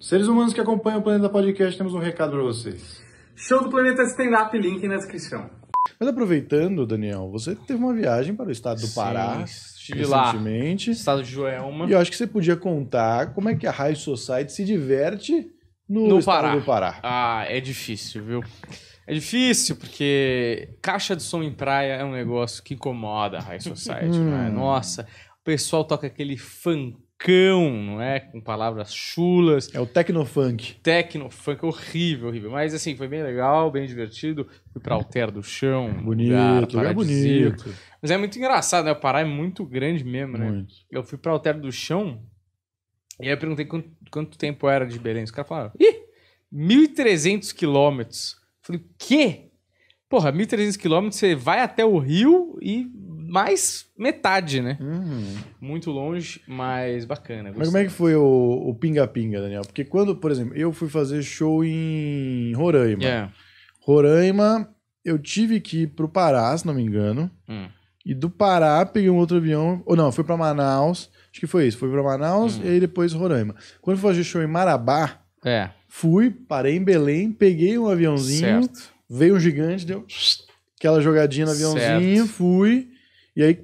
Seres humanos que acompanham o Planeta Podcast, temos um recado para vocês. Show do Planeta Stand Up, link na descrição. Mas aproveitando, Daniel, você teve uma viagem para o estado do Pará Sim, recentemente. Lá, estado de Joelma. E eu acho que você podia contar como é que a High Society se diverte no, no estado Pará. do Pará. Ah, é difícil, viu? É difícil porque caixa de som em praia é um negócio que incomoda a High Society, hum. né? Nossa, o pessoal toca aquele funk cão não é? Com palavras chulas. É o tecnofunk. Tecnofunk, horrível, horrível. Mas assim, foi bem legal, bem divertido. Fui pra Alter do Chão. Bonito, lugar, lugar bonito. Mas é muito engraçado, né? O Pará é muito grande mesmo, né? Muito. Eu fui pra Alter do Chão e aí eu perguntei quanto, quanto tempo era de Belém. Os caras falaram, ih, 1.300 quilômetros. Falei, o quê? Porra, 1.300 quilômetros, você vai até o Rio e mais metade, né? Uhum. Muito longe, mas bacana. Gostei. Mas como é que foi o pinga-pinga, Daniel? Porque quando, por exemplo, eu fui fazer show em Roraima. Yeah. É. Roraima, eu tive que ir pro Pará, se não me engano. Hum. E do Pará peguei um outro avião. Ou não, fui para Manaus. Acho que foi isso. Fui para Manaus hum. e aí depois Roraima. Quando fui fazer show em Marabá, é. fui, parei em Belém, peguei um aviãozinho, certo. veio um gigante, deu aquela jogadinha no aviãozinho, certo. fui. E aí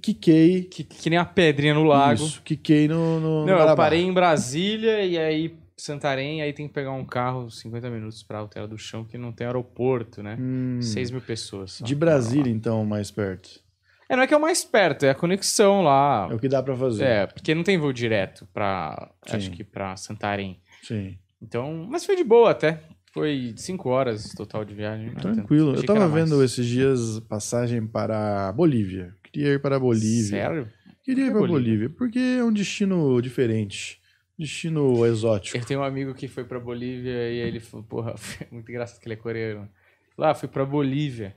quiquei. Que, que nem a pedrinha no lago. Isso, quiquei no. no Não, no eu parei em Brasília e aí Santarém, aí tem que pegar um carro 50 minutos pra Altera do Chão, que não tem aeroporto, né? Hum. 6 mil pessoas. Só. De Brasília, então, mais perto. É, não é que é o mais perto, é a conexão lá. É o que dá pra fazer. É, porque não tem voo direto pra. Sim. Acho que pra Santarém. Sim. Então, mas foi de boa até. Foi cinco horas total de viagem. Né? Tranquilo. Eu tava vendo esses dias passagem para Bolívia. Queria ir para Bolívia. Sério? Queria ir para Bolívia? Bolívia, porque é um destino diferente destino exótico. Eu tenho um amigo que foi para Bolívia e aí ele falou, porra, é muito engraçado que ele é coreano. Lá, fui para Bolívia.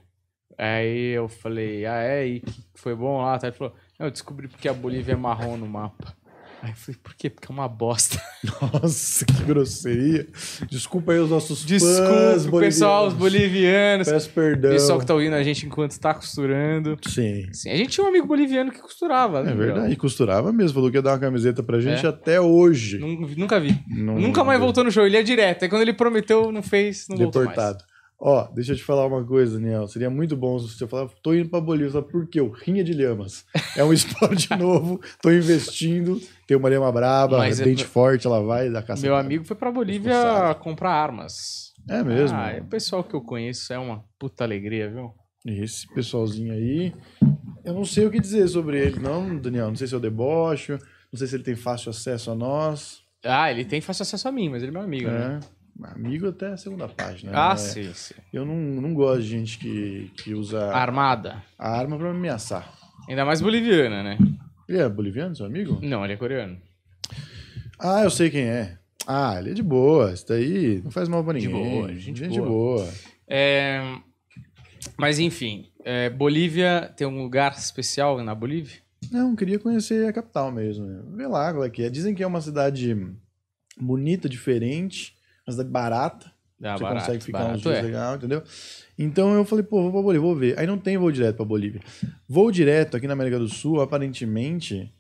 Aí eu falei, ah, é? E foi bom lá? Ele falou, não, eu descobri porque a Bolívia é marrom no mapa. Aí eu falei, por quê? Porque é uma bosta. Nossa, que grosseria. Desculpa aí os nossos Desculpa, fãs bolivianos. pessoal, os bolivianos. Peço perdão. Pessoal que tá ouvindo a gente enquanto está costurando. Sim. Sim. A gente tinha um amigo boliviano que costurava, né? É verdade, e costurava mesmo. Falou que ia dar uma camiseta pra gente é. até hoje. Nunca vi. Não, Nunca mais voltou no show, ele ia é direto. Aí é quando ele prometeu, não fez, não Deportado. voltou mais. Ó, deixa eu te falar uma coisa, Daniel. Seria muito bom se você falar, tô indo pra Bolívia. Falo, por quê? O Rinha de Lhamas. É um esporte novo, tô investindo. Tem uma lhama braba, Mas é dente forte, ela vai da caça. Meu amigo foi pra Bolívia comprar armas. É mesmo? Ah, é o pessoal que eu conheço é uma puta alegria, viu? Esse pessoalzinho aí. Eu não sei o que dizer sobre ele, não, Daniel. Não sei se é o deboche, não sei se ele tem fácil acesso a nós. Ah, ele tem fácil acesso a mim, mas ele é meu amigo, é. né? Amigo até a segunda página. Ah, né? sim, sim. Eu não, não gosto de gente que, que usa. Armada. A arma pra me ameaçar. Ainda mais boliviana, né? Ele é boliviano, seu amigo? Não, ele é coreano. Ah, eu sei quem é. Ah, ele é de boa. Isso daí não faz mal pra ninguém. De boa, gente, gente boa. de boa. É... Mas enfim, é, Bolívia tem um lugar especial na Bolívia? Não, queria conhecer a capital mesmo. Vê lá qual é que é. Dizem que é uma cidade bonita, diferente mas é barata. Ah, você barato, consegue ficar uns dias é. legal, entendeu? Então eu falei, pô, vou pra Bolívia, vou ver. Aí não tem voo direto pra Bolívia. Voo direto aqui na América do Sul, aparentemente,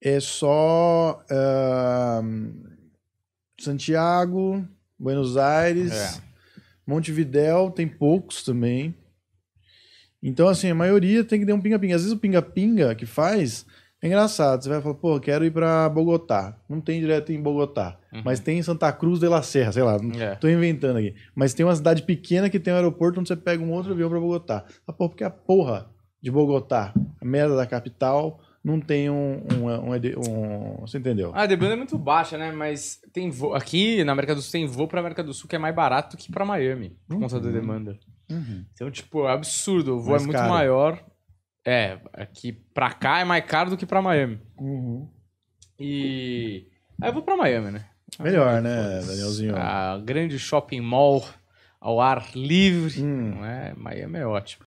é só uh, Santiago, Buenos Aires, é. Montevidéu, tem poucos também. Então, assim, a maioria tem que dar um pinga-pinga. Às vezes o pinga-pinga que faz é engraçado, você vai falar, pô, quero ir para Bogotá. Não tem direto em Bogotá, uhum. mas tem em Santa Cruz de la Serra, sei lá, é. tô inventando aqui. Mas tem uma cidade pequena que tem um aeroporto onde você pega um outro avião para Bogotá. Ah, pô, porque a porra de Bogotá, a merda da capital, não tem um, um, um, um, um Você entendeu? Ah, a demanda é muito baixa, né? Mas tem voo. Aqui na América do Sul tem voo pra América do Sul que é mais barato que pra Miami, por uhum. conta da uhum. demanda. Uhum. Então, tipo, é absurdo. O voo Mas, é muito cara, maior. É, aqui pra cá é mais caro do que pra Miami. Uhum. E. Aí eu vou pra Miami, né? Melhor, né, Danielzinho? A grande shopping mall ao ar livre. Hum. Não é? Miami é ótimo.